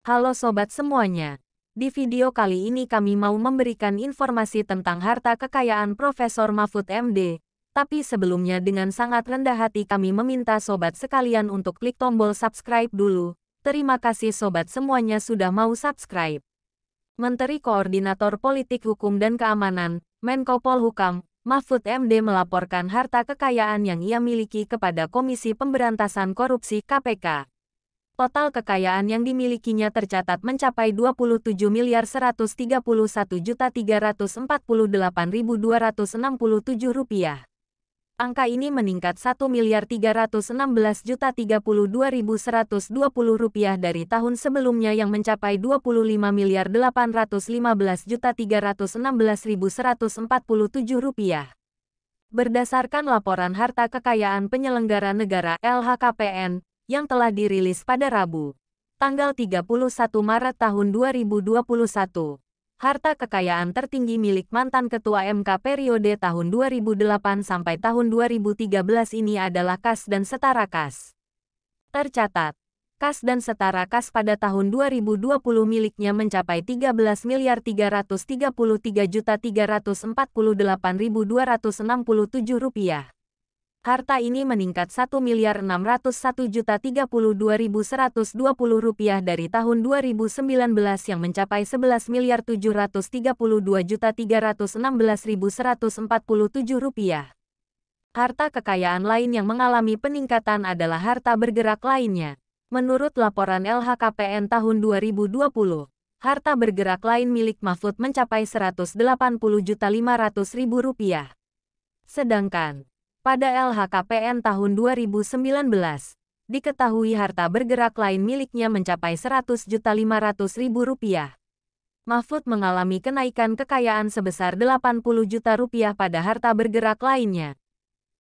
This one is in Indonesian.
Halo sobat semuanya. Di video kali ini kami mau memberikan informasi tentang harta kekayaan Profesor Mahfud MD. Tapi sebelumnya dengan sangat rendah hati kami meminta sobat sekalian untuk klik tombol subscribe dulu. Terima kasih sobat semuanya sudah mau subscribe. Menteri Koordinator Politik Hukum dan Keamanan, Menko Polhukam, Mahfud MD melaporkan harta kekayaan yang ia miliki kepada Komisi Pemberantasan Korupsi KPK total kekayaan yang dimilikinya tercatat mencapai 27 miliar 131 juta 348.267 rupiah. Angka ini meningkat 1 miliar 316 juta 32.120 rupiah dari tahun sebelumnya yang mencapai 25 miliar 815 juta 316.147 rupiah. Berdasarkan laporan harta kekayaan penyelenggara negara LHKPN, yang telah dirilis pada Rabu, tanggal 31 Maret tahun 2021. Harta kekayaan tertinggi milik mantan Ketua MK periode tahun 2008 sampai tahun 2013 ini adalah kas dan setara kas. Tercatat, kas dan setara kas pada tahun 2020 miliknya mencapai 13 miliar 333 juta 348.267 rupiah. Harta ini meningkat 1 miliar 601 juta 32.120 rupiah dari tahun 2019 yang mencapai 11 miliar 732 juta 316.147 rupiah. Harta kekayaan lain yang mengalami peningkatan adalah harta bergerak lainnya. Menurut laporan LHKPN tahun 2020, harta bergerak lain milik Mahfud mencapai 180 juta ribu rupiah. Sedangkan, pada LHKPN tahun 2019, diketahui harta bergerak lain miliknya mencapai 100.500.000 rupiah. Mahfud mengalami kenaikan kekayaan sebesar 80 juta rupiah pada harta bergerak lainnya.